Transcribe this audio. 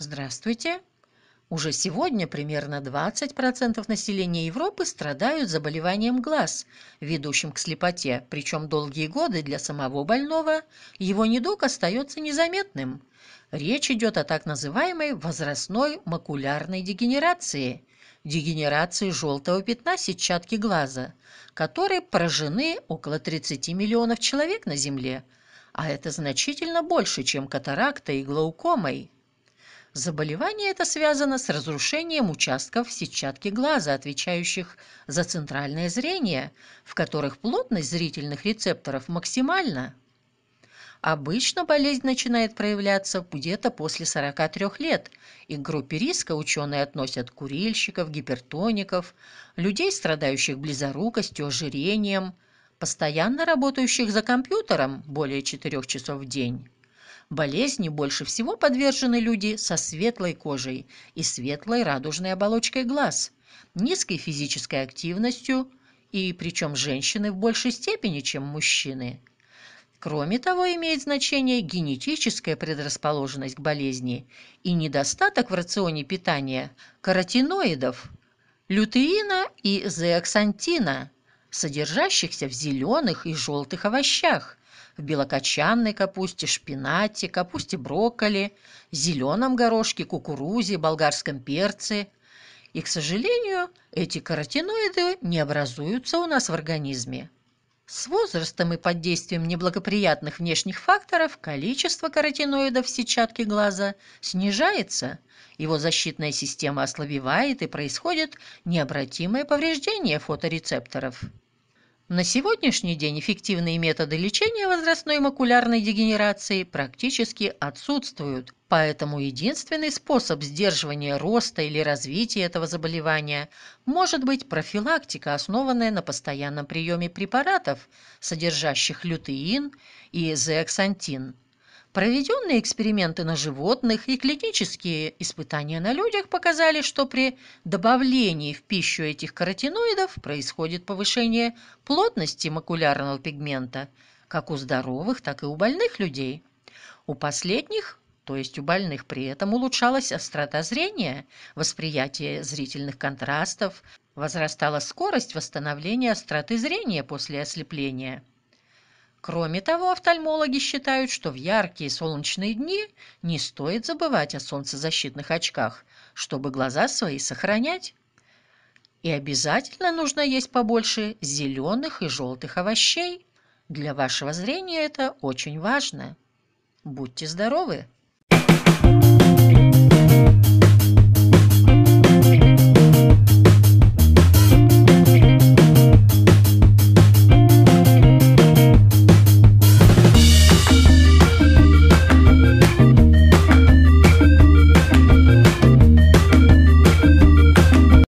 Здравствуйте! Уже сегодня примерно 20% населения Европы страдают заболеванием глаз, ведущим к слепоте, причем долгие годы для самого больного его недуг остается незаметным. Речь идет о так называемой возрастной макулярной дегенерации, дегенерации желтого пятна сетчатки глаза, которой поражены около 30 миллионов человек на Земле, а это значительно больше, чем катаракта и глаукомой. Заболевание это связано с разрушением участков сетчатки глаза, отвечающих за центральное зрение, в которых плотность зрительных рецепторов максимальна. Обычно болезнь начинает проявляться где-то после 43 лет, и к группе риска ученые относят курильщиков, гипертоников, людей, страдающих близорукостью, ожирением, постоянно работающих за компьютером более 4 часов в день. Болезни больше всего подвержены люди со светлой кожей и светлой радужной оболочкой глаз, низкой физической активностью и причем женщины в большей степени, чем мужчины. Кроме того, имеет значение генетическая предрасположенность к болезни и недостаток в рационе питания каротиноидов, лютеина и зеоксантина, содержащихся в зеленых и желтых овощах, в белокочанной капусте, шпинате, капусте брокколи, зеленом горошке, кукурузе, болгарском перце. И, к сожалению, эти каротиноиды не образуются у нас в организме. С возрастом и под действием неблагоприятных внешних факторов количество каротиноидов в сетчатке глаза снижается, его защитная система ослабевает и происходит необратимое повреждение фоторецепторов. На сегодняшний день эффективные методы лечения возрастной макулярной дегенерации практически отсутствуют, поэтому единственный способ сдерживания роста или развития этого заболевания может быть профилактика, основанная на постоянном приеме препаратов, содержащих лютеин и зеоксантин. Проведенные эксперименты на животных и клинические испытания на людях показали, что при добавлении в пищу этих каротиноидов происходит повышение плотности макулярного пигмента как у здоровых, так и у больных людей. У последних то есть у больных при этом улучшалась острота зрения, восприятие зрительных контрастов, возрастала скорость восстановления остроты зрения после ослепления. Кроме того, офтальмологи считают, что в яркие солнечные дни не стоит забывать о солнцезащитных очках, чтобы глаза свои сохранять. И обязательно нужно есть побольше зеленых и желтых овощей. Для вашего зрения это очень важно. Будьте здоровы!